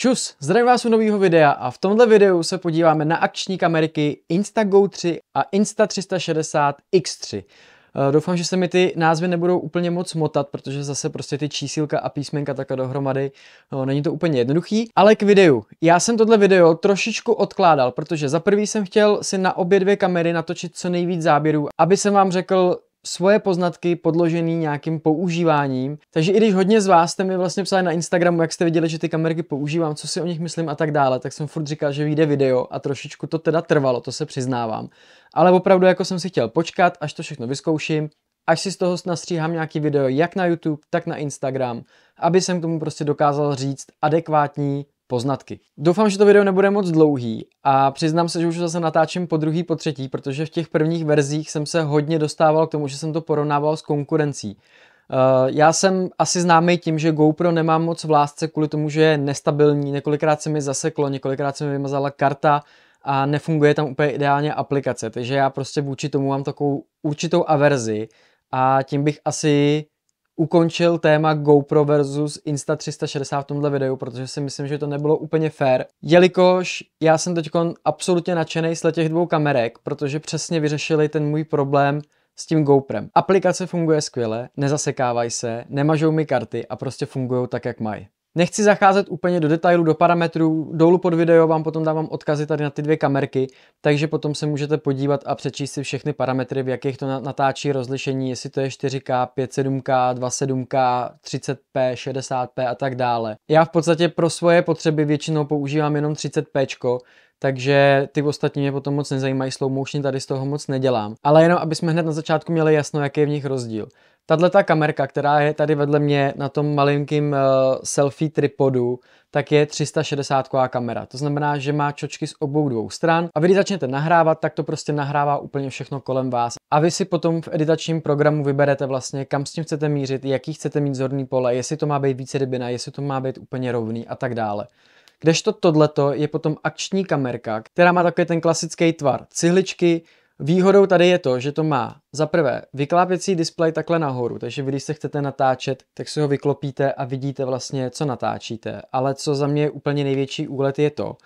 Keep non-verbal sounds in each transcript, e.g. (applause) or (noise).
Čus, zdravím vás u nového videa a v tomto videu se podíváme na akční kameriky Instago 3 a Insta360 X3. Eh, doufám, že se mi ty názvy nebudou úplně moc motat, protože zase prostě ty čísílka a písmenka takhle dohromady, no, není to úplně jednoduchý. Ale k videu. Já jsem tohle video trošičku odkládal, protože za prvý jsem chtěl si na obě dvě kamery natočit co nejvíc záběrů, aby jsem vám řekl, svoje poznatky podložený nějakým používáním. Takže i když hodně z vás jste mi vlastně psali na Instagramu, jak jste viděli, že ty kamerky používám, co si o nich myslím a tak dále, tak jsem furt říkal, že vyjde video a trošičku to teda trvalo, to se přiznávám. Ale opravdu jako jsem si chtěl počkat, až to všechno vyzkouším, až si z toho nastříhám nějaký video jak na YouTube, tak na Instagram, aby jsem k tomu prostě dokázal říct adekvátní poznatky. Doufám, že to video nebude moc dlouhý a přiznám se, že už zase natáčím po druhý, po třetí, protože v těch prvních verzích jsem se hodně dostával k tomu, že jsem to porovnával s konkurencí. Eh, já jsem asi známý tím, že GoPro nemám moc v lásce kvůli tomu, že je nestabilní, několikrát se mi zaseklo, několikrát se mi vymazala karta a nefunguje tam úplně ideálně aplikace, takže já prostě vůči tomu mám takovou určitou averzi a tím bych asi ukončil téma GoPro versus Insta360 v tomhle videu, protože si myslím, že to nebylo úplně fair, jelikož já jsem teď absolutně nadšený z těch dvou kamerek, protože přesně vyřešili ten můj problém s tím GoPrem. Aplikace funguje skvěle, nezasekávají se, nemažou mi karty a prostě fungují tak, jak mají. Nechci zacházet úplně do detailu, do parametrů, dolů pod video vám potom dávám odkazy tady na ty dvě kamerky, takže potom se můžete podívat a přečíst si všechny parametry, v jakých to natáčí rozlišení, jestli to je 4K, 5.7K, 2.7K, 30p, 60p a tak dále. Já v podstatě pro svoje potřeby většinou používám jenom 30p, takže ty ostatní mě potom moc nezajímají, slow motion tady z toho moc nedělám. Ale jenom, aby jsme hned na začátku měli jasno, jaký je v nich rozdíl. Tahle ta kamerka, která je tady vedle mě na tom malinkým uh, selfie tripodu, tak je 360 kamera. To znamená, že má čočky z obou dvou stran a vy když začnete nahrávat, tak to prostě nahrává úplně všechno kolem vás. A vy si potom v editačním programu vyberete vlastně, kam s tím chcete mířit, jaký chcete mít zorný pole, jestli to má být více rybina, jestli to má být úplně rovný a tak dále. Kdežto tohleto je potom akční kamerka, která má takový ten klasický tvar cihličky, Výhodou tady je to, že to má za prvé vyklápěcí displej takhle nahoru, takže vy, když se chcete natáčet, tak si ho vyklopíte a vidíte vlastně, co natáčíte. Ale co za mě je úplně největší úlet je to,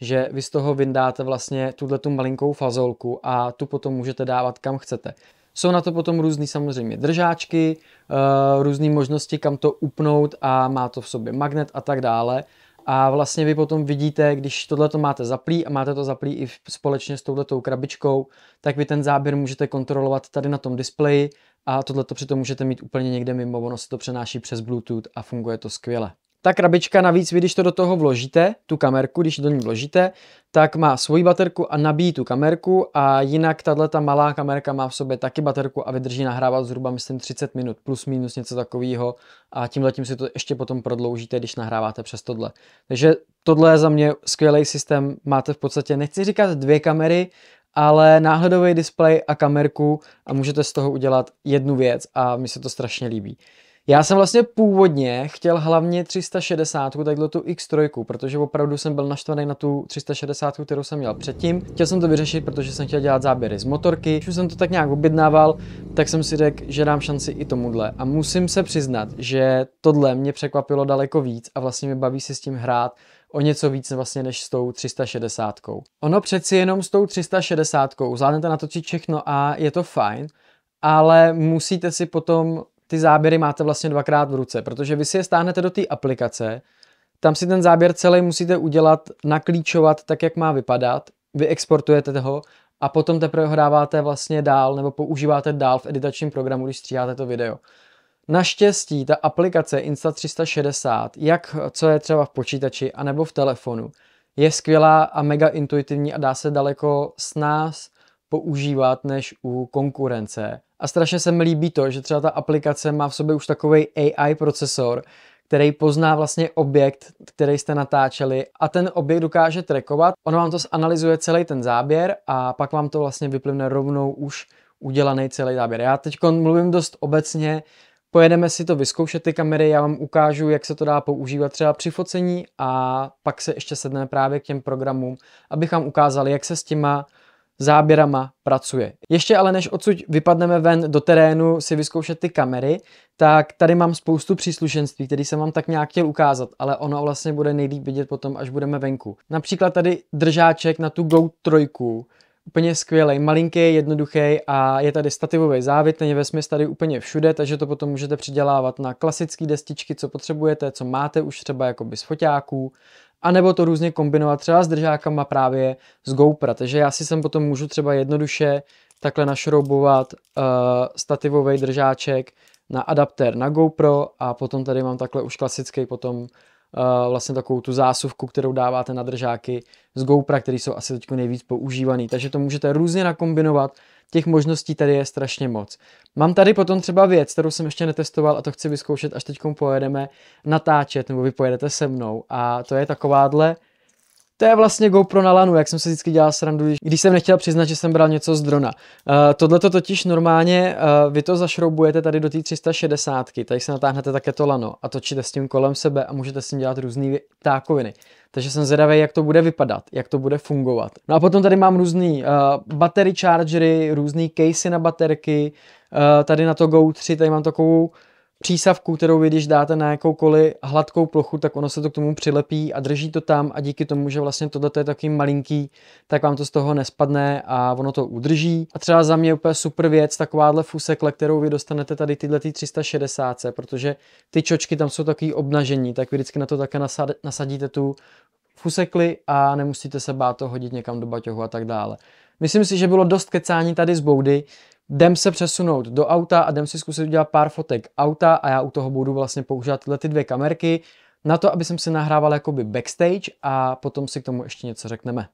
že vy z toho vyndáte vlastně tuhle tu malinkou fazolku a tu potom můžete dávat kam chcete. Jsou na to potom různé samozřejmě držáčky, eh, různé možnosti, kam to upnout a má to v sobě magnet a tak dále. A vlastně vy potom vidíte, když tohle to máte zaplý a máte to zaplý i společně s touhletou krabičkou, tak vy ten záběr můžete kontrolovat tady na tom displeji a tohle to přitom můžete mít úplně někde mimo, ono se to přenáší přes Bluetooth a funguje to skvěle. Ta krabička navíc, vy když to do toho vložíte, tu kamerku, když do ní vložíte, tak má svoji baterku a nabíjí tu kamerku a jinak tahle ta malá kamerka má v sobě taky baterku a vydrží nahrávat zhruba myslím 30 minut plus minus něco takového a tím letím si to ještě potom prodloužíte, když nahráváte přes tohle. Takže tohle je za mě skvělý systém, máte v podstatě, nechci říkat dvě kamery, ale náhledový displej a kamerku a můžete z toho udělat jednu věc a mi se to strašně líbí. Já jsem vlastně původně chtěl hlavně 360, takhle tu X3, protože opravdu jsem byl naštvaný na tu 360, kterou jsem měl předtím. Chtěl jsem to vyřešit, protože jsem chtěl dělat záběry z motorky. Když jsem to tak nějak objednával, tak jsem si řekl, že dám šanci i tomuhle. A musím se přiznat, že tohle mě překvapilo daleko víc a vlastně mi baví se s tím hrát o něco víc vlastně než s tou 360. Ono přeci jenom s tou 360 zvládnete natočit všechno a je to fajn, ale musíte si potom ty záběry máte vlastně dvakrát v ruce, protože vy si je stáhnete do té aplikace, tam si ten záběr celý musíte udělat, naklíčovat tak, jak má vypadat, vy exportujete ho a potom teprve ho dáváte vlastně dál nebo používáte dál v editačním programu, když stříháte to video. Naštěstí ta aplikace Insta360, jak co je třeba v počítači anebo v telefonu, je skvělá a mega intuitivní a dá se daleko s nás používat než u konkurence. A strašně se mi líbí to, že třeba ta aplikace má v sobě už takový AI procesor, který pozná vlastně objekt, který jste natáčeli a ten objekt dokáže trackovat. Ono vám to zanalizuje celý ten záběr a pak vám to vlastně vyplivne rovnou už udělaný celý záběr. Já teď mluvím dost obecně, pojedeme si to vyzkoušet ty kamery, já vám ukážu, jak se to dá používat třeba při focení a pak se ještě sedneme právě k těm programům, abych vám ukázal, jak se s těma záběrama pracuje. Ještě ale než odsud vypadneme ven do terénu si vyzkoušet ty kamery, tak tady mám spoustu příslušenství, které jsem vám tak nějak chtěl ukázat, ale ono vlastně bude nejlíp vidět potom, až budeme venku. Například tady držáček na tu Go 3, úplně skvělý, malinký, jednoduchý a je tady stativový závit, ten je ve smyslu tady úplně všude, takže to potom můžete přidělávat na klasické destičky, co potřebujete, co máte už třeba jako z foťáků, a nebo to různě kombinovat třeba s držákama právě z GoPro, takže já si sem potom můžu třeba jednoduše takhle našroubovat uh, eh, stativový držáček na adaptér na GoPro a potom tady mám takhle už klasický potom uh, vlastně takovou tu zásuvku, kterou dáváte na držáky z GoPro, který jsou asi teď nejvíc používaný. Takže to můžete různě nakombinovat těch možností tady je strašně moc. Mám tady potom třeba věc, kterou jsem ještě netestoval a to chci vyzkoušet, až teď pojedeme natáčet nebo vy pojedete se mnou a to je takováhle to je vlastně GoPro na lanu, jak jsem se vždycky dělal srandu, když jsem nechtěl přiznat, že jsem bral něco z drona. Uh, eh, Tohle to totiž normálně, uh, vy to zašroubujete tady do té 360, tady se natáhnete také to lano a točíte s tím kolem sebe a můžete s tím dělat různé ptákoviny. Takže jsem zvědavý, jak to bude vypadat, jak to bude fungovat. No a potom tady mám různé uh, eh, battery chargery, různé casey na baterky, uh, tady na to Go 3, tady mám takovou přísavku, kterou vy když dáte na jakoukoliv hladkou plochu, tak ono se to k tomu přilepí a drží to tam a díky tomu, že vlastně tohle je takový malinký, tak vám to z toho nespadne a ono to udrží. A třeba za mě je úplně super věc takováhle fusekle, kterou vy dostanete tady tyhle 360, protože ty čočky tam jsou takový obnažení, tak vy vždycky na to také nasadíte tu fusekli a nemusíte se bát to hodit někam do baťohu a tak dále. Myslím si, že bylo dost kecání tady z boudy jdem se přesunout do auta a jdem si zkusit udělat pár fotek auta a já u toho budu vlastně používat tyhle ty dvě kamerky na to, aby jsem si nahrával jakoby backstage a potom si k tomu ještě něco řekneme.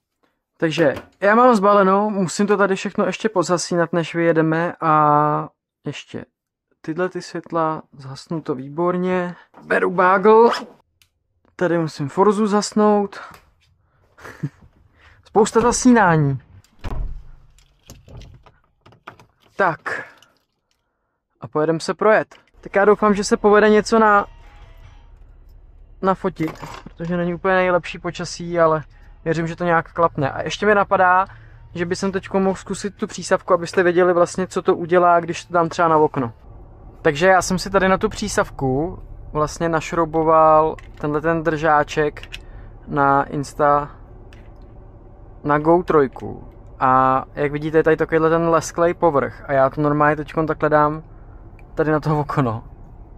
Takže já mám zbalenou, musím to tady všechno ještě pozasínat, než vyjedeme a ještě tyhle ty světla, zhasnu to výborně. Beru bagel, tady musím Forzu zasnout. (laughs) Spousta zasínání. Tak. A pojedeme se projet. Tak já doufám, že se povede něco na nafotit, protože není úplně nejlepší počasí, ale věřím, že to nějak klapne. A ještě mi napadá, že by jsem teď mohl zkusit tu přísavku, abyste věděli vlastně, co to udělá, když to dám třeba na okno. Takže já jsem si tady na tu přísavku vlastně našrouboval tenhle ten držáček na Insta na Go 3 a jak vidíte, je tady takovýhle ten lesklej povrch a já to normálně teď takhle dám tady na to okno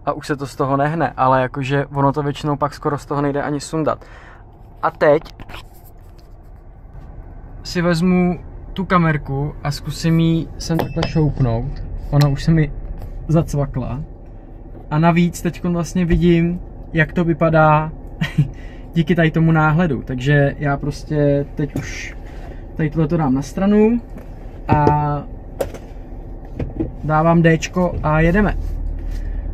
a už se to z toho nehne, ale jakože ono to většinou pak skoro z toho nejde ani sundat. A teď si vezmu tu kamerku a zkusím ji sem takhle šoupnout. Ona už se mi zacvakla. A navíc teď vlastně vidím, jak to vypadá (laughs) díky tady tomu náhledu. Takže já prostě teď už Tady tohle to dám na stranu a dávám D a jedeme.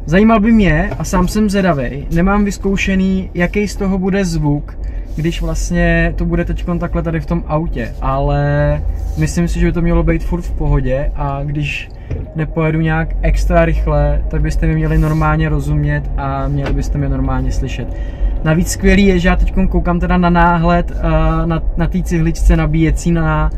Zajímal by mě, a sám jsem zvedavý, nemám vyzkoušený, jaký z toho bude zvuk, když vlastně to bude teď takhle tady v tom autě, ale myslím si, že by to mělo být furt v pohodě a když nepojedu nějak extra rychle, tak byste mi měli normálně rozumět a měli byste mě normálně slyšet. Navíc skvělý je, že já teď koukám teda na náhled eh, na, na té cihličce nabíjecí na,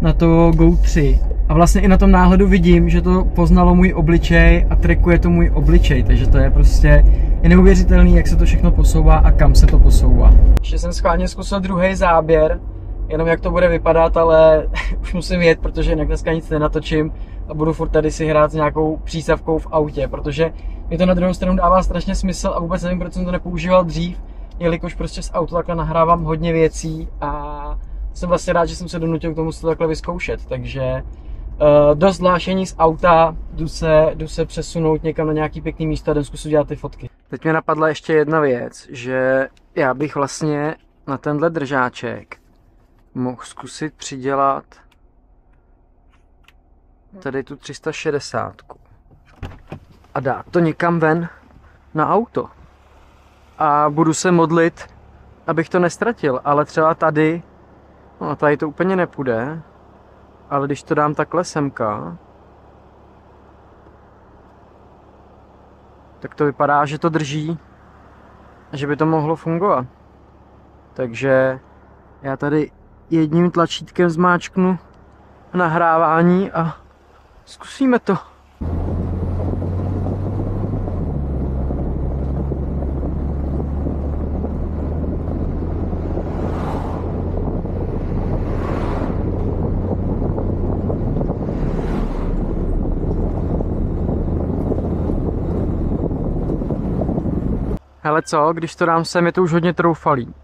na to Go 3. A vlastně i na tom náhledu vidím, že to poznalo můj obličej a trekuje to můj obličej, takže to je prostě je neuvěřitelný, jak se to všechno posouvá a kam se to posouvá. Ještě jsem schválně zkusil druhý záběr, jenom jak to bude vypadat, ale (laughs) už musím jet, protože jinak dneska nic nenatočím a budu furt tady si hrát s nějakou přísavkou v autě, protože mi to na druhou stranu dává strašně smysl a vůbec nevím, proč jsem to nepoužíval dřív, jelikož prostě z auta takhle nahrávám hodně věcí a jsem vlastně rád, že jsem se donutil k tomu si to takhle vyzkoušet, takže uh, dost zvlášení z auta, jdu se, jdu se přesunout někam na nějaký pěkný místo a jdu zkusit dělat ty fotky. Teď mě napadla ještě jedna věc, že já bych vlastně na tenhle držáček mohl zkusit přidělat tady tu 360 a dát to někam ven na auto a budu se modlit, abych to nestratil, ale třeba tady, no tady to úplně nepůjde, ale když to dám takhle semka, tak to vypadá, že to drží, že by to mohlo fungovat. Takže já tady jedním tlačítkem zmáčknu nahrávání a zkusíme to. Hele co, když to dám sem, je to už hodně troufalý.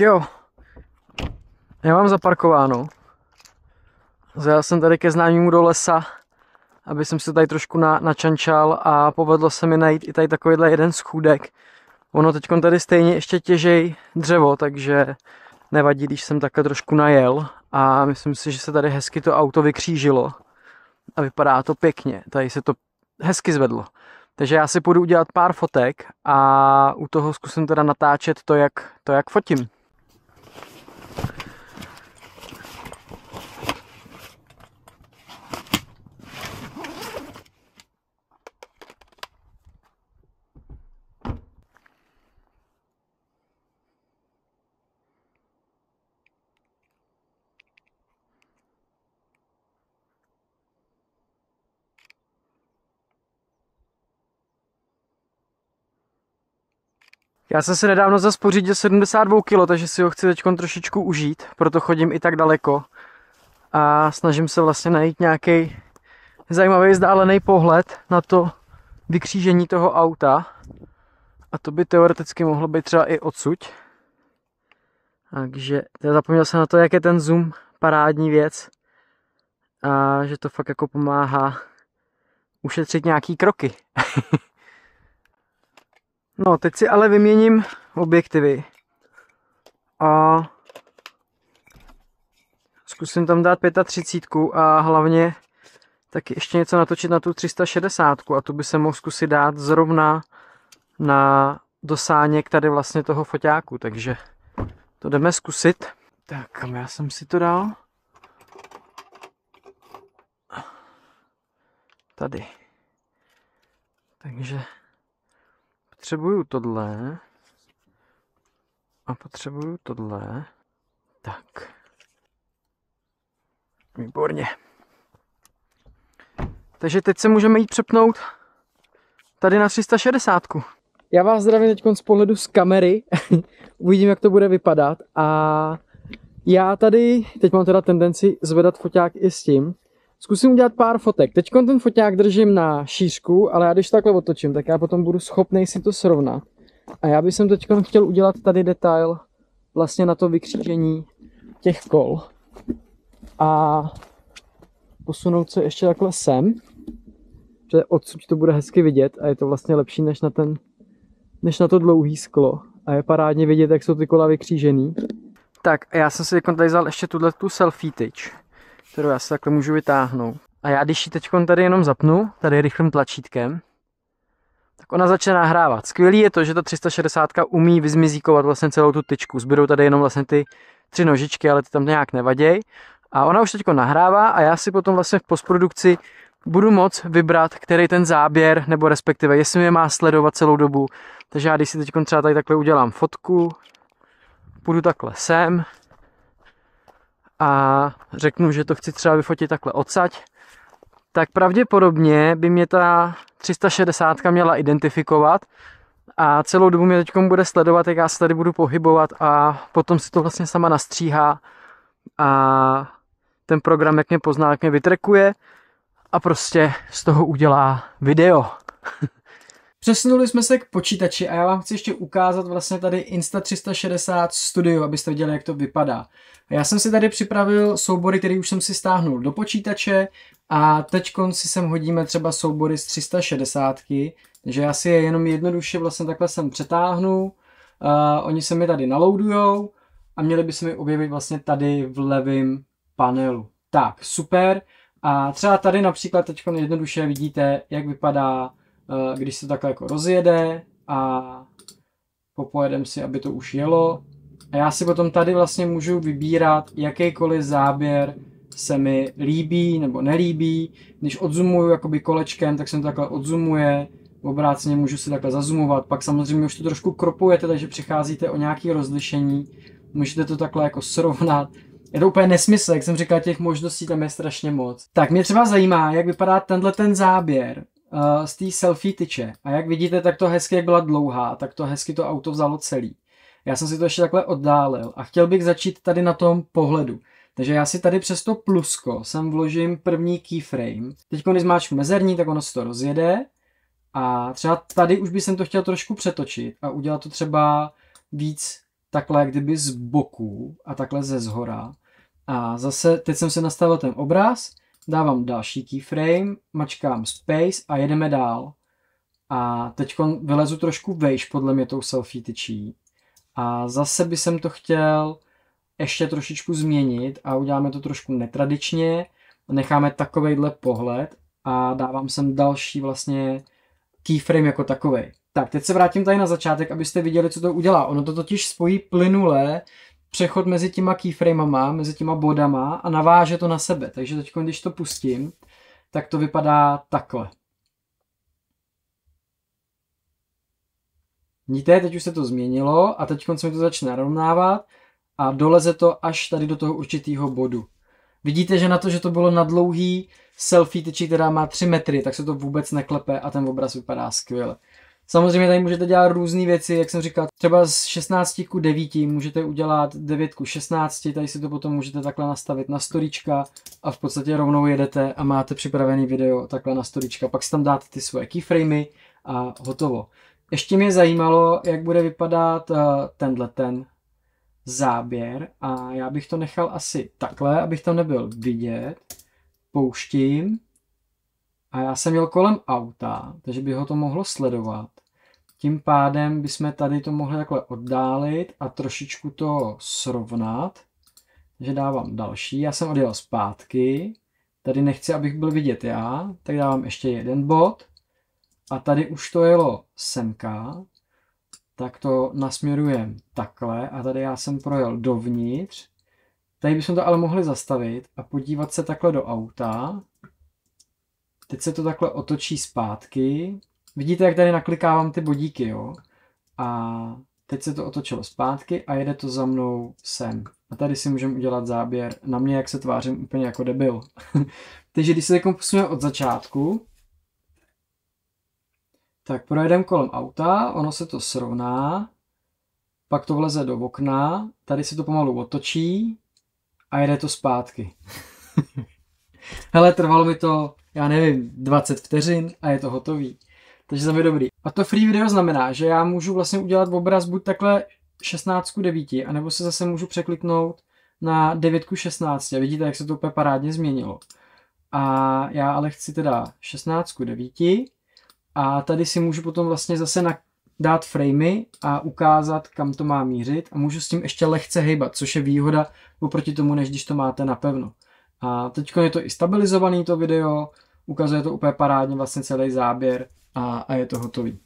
jo, já mám zaparkováno. Zajel jsem tady ke známému do lesa, aby jsem se tady trošku na, načančal a povedlo se mi najít i tady takovýhle jeden schůdek. Ono teď tady stejně ještě těžej dřevo, takže nevadí, když jsem takhle trošku najel a myslím si, že se tady hezky to auto vykřížilo a vypadá to pěkně. Tady se to hezky zvedlo. Takže já si půjdu udělat pár fotek a u toho zkusím teda natáčet to, jak, to, jak fotím. Já jsem si nedávno zase pořídil 72 kg, takže si ho chci teď trošičku užít, proto chodím i tak daleko a snažím se vlastně najít nějaký zajímavý vzdálený pohled na to vykřížení toho auta a to by teoreticky mohlo být třeba i odsuť. Takže já zapomněl jsem na to, jak je ten zoom parádní věc a že to fakt jako pomáhá ušetřit nějaký kroky. (laughs) No, teď si ale vyměním objektivy. A zkusím tam dát 35 a hlavně taky ještě něco natočit na tu 360 a tu by se mohl zkusit dát zrovna na dosáněk tady vlastně toho foťáku, takže to jdeme zkusit. Tak, kam já jsem si to dal? Tady. Takže potřebuju tohle a potřebuju tohle. Tak. Výborně. Takže teď se můžeme jít přepnout tady na 360. Já vás zdravím teď z pohledu z kamery. (laughs) Uvidím, jak to bude vypadat. A já tady, teď mám teda tendenci zvedat foťák i s tím, Zkusím udělat pár fotek. Teď ten foťák držím na šířku, ale já když takhle otočím, tak já potom budu schopný si to srovnat. A já bych teď chtěl udělat tady detail vlastně na to vykřížení těch kol. A posunout se ještě takhle sem, protože odsud to bude hezky vidět a je to vlastně lepší než na, ten, než na to dlouhý sklo. A je parádně vidět, jak jsou ty kola vykřížený. Tak a já jsem si tady vzal ještě tuhle tu selfie tyč kterou já si takhle můžu vytáhnout. A já když ji teď tady jenom zapnu, tady rychlým tlačítkem, tak ona začne nahrávat. Skvělý je to, že ta 360 umí vyzmizíkovat vlastně celou tu tyčku. Zbydou tady jenom vlastně ty tři nožičky, ale ty tam nějak nevaděj. A ona už teď nahrává a já si potom vlastně v postprodukci budu moc vybrat, který ten záběr, nebo respektive jestli mě má sledovat celou dobu. Takže já když si teď třeba tady takhle udělám fotku, půjdu takhle sem, a řeknu, že to chci třeba vyfotit takhle odsaď, tak pravděpodobně by mě ta 360 měla identifikovat a celou dobu mě teď bude sledovat, jak já se tady budu pohybovat a potom si to vlastně sama nastříhá a ten program, jak mě pozná, jak mě vytrekuje a prostě z toho udělá video. (laughs) Přesunuli jsme se k počítači a já vám chci ještě ukázat vlastně tady Insta360 Studio, abyste viděli, jak to vypadá. Já jsem si tady připravil soubory, které už jsem si stáhnul do počítače a teď si sem hodíme třeba soubory z 360, takže já si je jenom jednoduše vlastně takhle sem přetáhnu. Uh, oni se mi tady naloudujou a měli by se mi objevit vlastně tady v levém panelu. Tak, super. A třeba tady například teď jednoduše vidíte, jak vypadá Eh, když se takhle jako rozjede a popojedem si, aby to už jelo. A já si potom tady vlastně můžu vybírat jakýkoliv záběr se mi líbí nebo nelíbí. Když odzumuju jakoby kolečkem, tak se mi to takhle odzumuje. Obráceně můžu si takhle zazumovat. Pak samozřejmě už to trošku kropujete, takže přicházíte o nějaké rozlišení. Můžete to takhle jako srovnat. Je to úplně nesmysl, jak jsem říkal, těch možností tam je strašně moc. Tak mě třeba zajímá, jak vypadá tenhle ten záběr Eh, z té selfie tyče. A jak vidíte, tak to hezky, jak byla dlouhá, tak to hezky to auto vzalo celý. Já jsem si to ještě takhle oddálil a chtěl bych začít tady na tom pohledu. Takže já si tady přes to plusko sem vložím první keyframe. Teď, když zmáčku mezerní, tak ono se to rozjede. A třeba tady už bych jsem to chtěl trošku přetočit a udělat to třeba víc takhle, kdyby z boku a takhle ze zhora. A zase teď jsem se nastavil ten obraz dávám další keyframe, mačkám space a jedeme dál. A teď vylezu trošku vejš podle mě tou selfie tyčí. A zase by jsem to chtěl ještě trošičku změnit a uděláme to trošku netradičně. Necháme takovejhle pohled a dávám sem další vlastně keyframe jako takovej. Tak, teď se vrátím tady na začátek, abyste viděli, co to udělá. Ono to totiž spojí plynule přechod mezi těma keyframama, mezi těma bodama a naváže to na sebe. Takže teď, když to pustím, tak to vypadá takhle. Vidíte, teď už se to změnilo a teď se mi to začne narovnávat a doleze to až tady do toho určitého bodu. Vidíte, že na to, že to bylo na dlouhý selfie tyči, která má 3 metry, tak se to vůbec neklepe a ten obraz vypadá skvěle. Samozřejmě tady můžete dělat různé věci, jak jsem říkal, třeba z 16 ku 9 můžete udělat 9 ku 16, tady si to potom můžete takhle nastavit na storička a v podstatě rovnou jedete a máte připravený video takhle na storička. Pak si tam dáte ty svoje keyframey a hotovo. Ještě mě zajímalo, jak bude vypadat eh, tenhle ten záběr a já bych to nechal asi takhle, abych tam nebyl vidět. Pouštím. A já jsem jel kolem auta, takže by ho to mohlo sledovat. Tím pádem bychom tady to mohli takhle oddálit a trošičku to srovnat. Takže dávám další. Já jsem odjel zpátky. Tady nechci, abych byl vidět já, tak dávám ještě jeden bod. A tady už to jelo semka. Tak to nasměrujem takhle a tady já jsem projel dovnitř. Tady bychom to ale mohli zastavit a podívat se takhle do auta. Teď se to takhle otočí zpátky Vidíte, jak tady naklikávám ty bodíky, jo? A teď se to otočilo zpátky a jede to za mnou sem. A tady si můžeme udělat záběr na mě, jak se tvářím úplně jako debil. (laughs) Takže když se teď posuneme od začátku, tak projedeme kolem auta, ono se to srovná, pak to vleze do okna, tady se to pomalu otočí a jede to zpátky. (laughs) Hele, trvalo mi to, já nevím, 20 vteřin a je to hotový. Takže za dobrý. A to free video znamená, že já můžu vlastně udělat obraz buď takhle 16 ku 9, anebo se zase můžu překliknout na 9 ku 16. vidíte, jak se to úplně parádně změnilo. A já ale chci teda 16 ku 9. A tady si můžu potom vlastně zase na, dát framey a ukázat, kam to má mířit a můžu s tím ještě lehce hejbat, což je výhoda oproti tomu, než když to máte napevno. A teď je to i stabilizovaný to video, ukazuje to úplně parádně vlastně celý záběr, a, a je to hotový.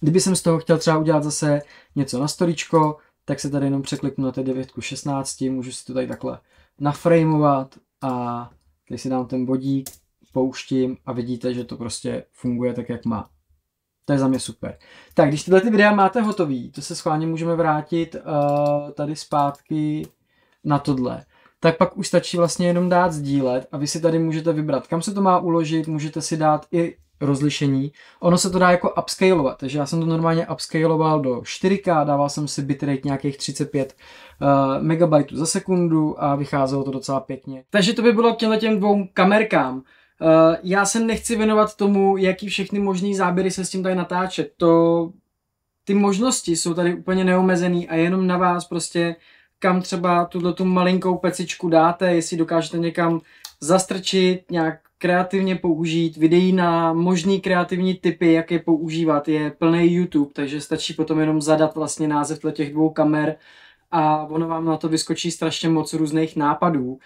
Kdyby jsem z toho chtěl třeba udělat zase něco na storičko, tak se tady jenom překliknu na té 9 16, můžu si to tady takhle naframovat a tady si dám ten bodík, pouštím a vidíte, že to prostě funguje tak, jak má. To je za mě super. Tak, když tyhle ty videa máte hotový, to se schválně můžeme vrátit uh, tady zpátky na tohle. Tak pak už stačí vlastně jenom dát sdílet a vy si tady můžete vybrat, kam se to má uložit, můžete si dát i rozlišení. Ono se to dá jako upscalovat, takže já jsem to normálně upscaloval do 4K, dával jsem si bitrate nějakých 35 uh, MB za sekundu a vycházelo to docela pěkně. Takže to by bylo k těm dvou kamerkám. Uh, já se nechci věnovat tomu, jaký všechny možný záběry se s tím tady natáčet. To, ty možnosti jsou tady úplně neomezený a jenom na vás prostě, kam třeba tuto tu malinkou pecičku dáte, jestli dokážete někam zastrčit, nějak kreativně použít, videí na možný kreativní typy, jak je používat, je plný YouTube, takže stačí potom jenom zadat vlastně název těch dvou kamer a ono vám na to vyskočí strašně moc různých nápadů.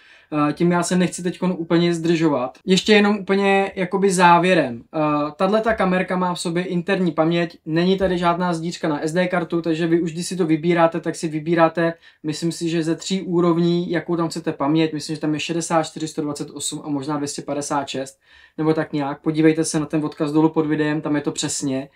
Eh, tím já se nechci teď úplně zdržovat. Ještě jenom úplně jakoby závěrem. Eh, tahle ta kamerka má v sobě interní paměť, není tady žádná zdířka na SD kartu, takže vy už když si to vybíráte, tak si vybíráte, myslím si, že ze tří úrovní, jakou tam chcete paměť, myslím, že tam je 64, 128 a možná 256, nebo tak nějak. Podívejte se na ten odkaz dolů pod videem, tam je to přesně.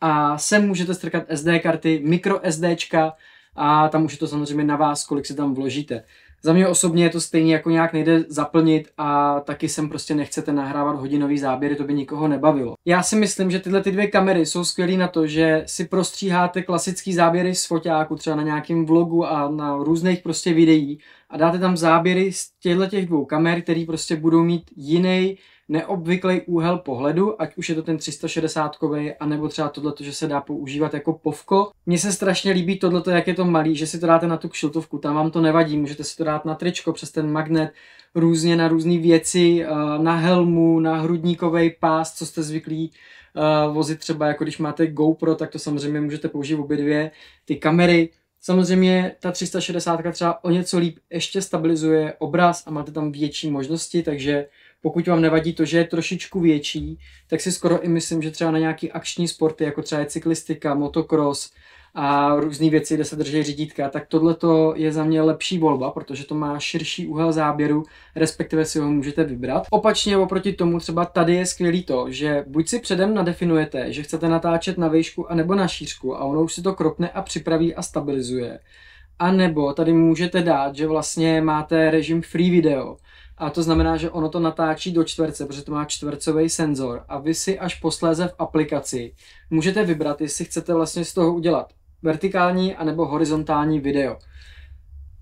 A sem můžete strkat SD karty, mikro SDčka, a tam už je to samozřejmě na vás, kolik si tam vložíte. Za mě osobně je to stejně jako nějak nejde zaplnit a taky sem prostě nechcete nahrávat hodinový záběry, to by nikoho nebavilo. Já si myslím, že tyhle ty dvě kamery jsou skvělé na to, že si prostříháte klasický záběry z foťáku, třeba na nějakém vlogu a na různých prostě videí a dáte tam záběry z těchto těch dvou kamer, které prostě budou mít jiný neobvyklý úhel pohledu, ať už je to ten 360 a nebo třeba tohleto, že se dá používat jako povko. Mně se strašně líbí tohleto, jak je to malý, že si to dáte na tu kšiltovku, tam vám to nevadí, můžete si to dát na tričko přes ten magnet, různě na různé věci, eh, na helmu, na hrudníkový pás, co jste zvyklí eh, vozit třeba, jako když máte GoPro, tak to samozřejmě můžete použít obě dvě ty kamery, Samozřejmě ta 360 třeba o něco líp ještě stabilizuje obraz a máte tam větší možnosti, takže pokud vám nevadí to, že je trošičku větší, tak si skoro i myslím, že třeba na nějaký akční sporty, jako třeba je cyklistika, motocross a různé věci, kde se drží řídítka, tak tohle je za mě lepší volba, protože to má širší úhel záběru, respektive si ho můžete vybrat. Opačně oproti tomu třeba tady je skvělý to, že buď si předem nadefinujete, že chcete natáčet na výšku a nebo na šířku a ono už si to kropne a připraví a stabilizuje. A nebo tady můžete dát, že vlastně máte režim free video, a to znamená, že ono to natáčí do čtverce, protože to má čtvercový senzor. A vy si až posléze v aplikaci můžete vybrat, jestli chcete vlastně z toho udělat vertikální anebo horizontální video.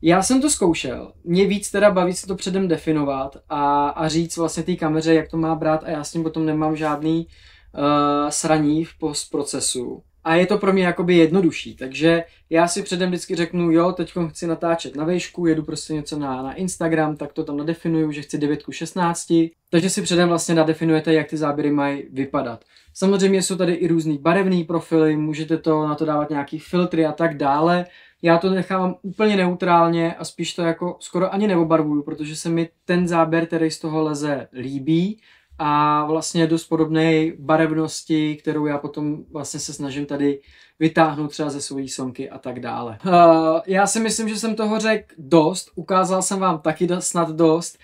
Já jsem to zkoušel. Mě víc teda baví se to předem definovat a, a říct vlastně té kameře, jak to má brát a já s tím potom nemám žádný uh, sraní v postprocesu. A je to pro mě jakoby jednodušší, takže já si předem vždycky řeknu, jo, teď chci natáčet na vejšku, jedu prostě něco na, na Instagram, tak to tam nadefinuju, že chci 9 16, takže si předem vlastně nadefinujete, jak ty záběry mají vypadat. Samozřejmě jsou tady i různý barevný profily, můžete to na to dávat nějaký filtry a tak dále. Já to nechávám úplně neutrálně a spíš to jako skoro ani neobarvuju, protože se mi ten záběr, který z toho leze, líbí a vlastně dost podobné barevnosti, kterou já potom vlastně se snažím tady vytáhnout třeba ze svojí sonky a tak dále. Uh, já si myslím, že jsem toho řekl dost, ukázal jsem vám taky snad dost.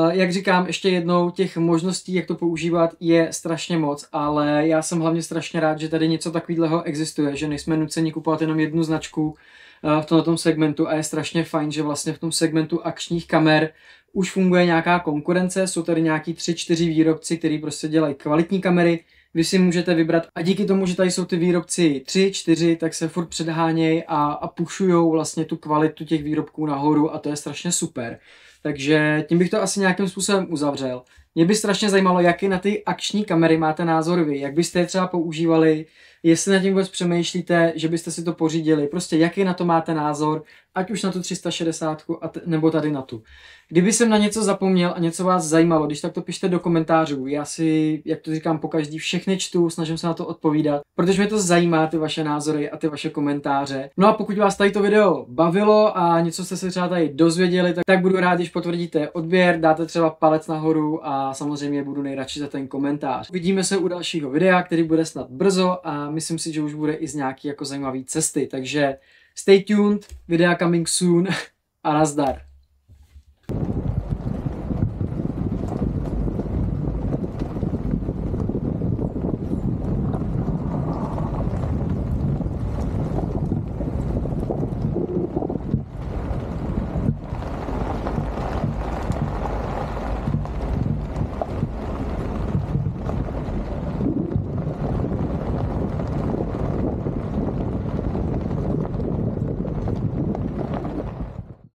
Uh, jak říkám, ještě jednou, těch možností, jak to používat, je strašně moc, ale já jsem hlavně strašně rád, že tady něco takového existuje, že nejsme nuceni kupovat jenom jednu značku uh, v tomto segmentu a je strašně fajn, že vlastně v tom segmentu akčních kamer už funguje nějaká konkurence, jsou tady nějaký tři, čtyři výrobci, kteří prostě dělají kvalitní kamery, vy si můžete vybrat a díky tomu, že tady jsou ty výrobci 3, 4, tak se furt předhánějí a, a pušujou vlastně tu kvalitu těch výrobků nahoru a to je strašně super. Takže tím bych to asi nějakým způsobem uzavřel. Mě by strašně zajímalo, jaký na ty akční kamery máte názor vy, jak byste je třeba používali, jestli na tím vůbec přemýšlíte, že byste si to pořídili, prostě jaký na to máte názor ať už na tu 360 a t- nebo tady na tu. Kdyby jsem na něco zapomněl a něco vás zajímalo, když tak to pište do komentářů. Já si, jak to říkám, po každý všechny čtu, snažím se na to odpovídat, protože mě to zajímá, ty vaše názory a ty vaše komentáře. No a pokud vás tady to video bavilo a něco jste se třeba tady dozvěděli, tak, tak budu rád, když potvrdíte odběr, dáte třeba palec nahoru a samozřejmě budu nejradši za ten komentář. Vidíme se u dalšího videa, který bude snad brzo a myslím si, že už bude i z nějaký jako zajímavý cesty, takže Stay tuned, videa coming soon a nazdar.